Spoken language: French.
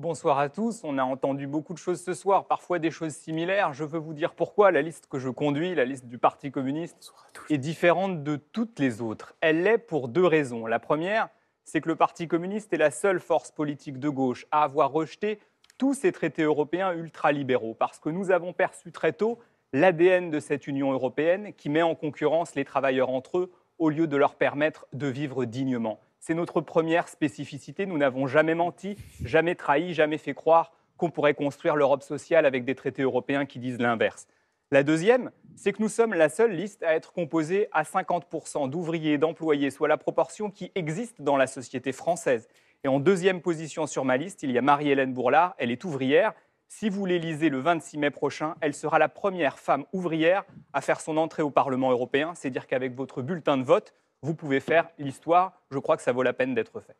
Bonsoir à tous. On a entendu beaucoup de choses ce soir, parfois des choses similaires. Je veux vous dire pourquoi la liste que je conduis, la liste du Parti communiste, est différente de toutes les autres. Elle l'est pour deux raisons. La première, c'est que le Parti communiste est la seule force politique de gauche à avoir rejeté tous ces traités européens ultralibéraux, parce que nous avons perçu très tôt l'ADN de cette Union européenne qui met en concurrence les travailleurs entre eux au lieu de leur permettre de vivre dignement. C'est notre première spécificité. Nous n'avons jamais menti, jamais trahi, jamais fait croire qu'on pourrait construire l'Europe sociale avec des traités européens qui disent l'inverse. La deuxième, c'est que nous sommes la seule liste à être composée à 50% d'ouvriers et d'employés, soit la proportion qui existe dans la société française. Et en deuxième position sur ma liste, il y a Marie-Hélène Bourlard, elle est ouvrière, si vous lisez le 26 mai prochain, elle sera la première femme ouvrière à faire son entrée au Parlement européen. C'est dire qu'avec votre bulletin de vote, vous pouvez faire l'histoire. Je crois que ça vaut la peine d'être fait.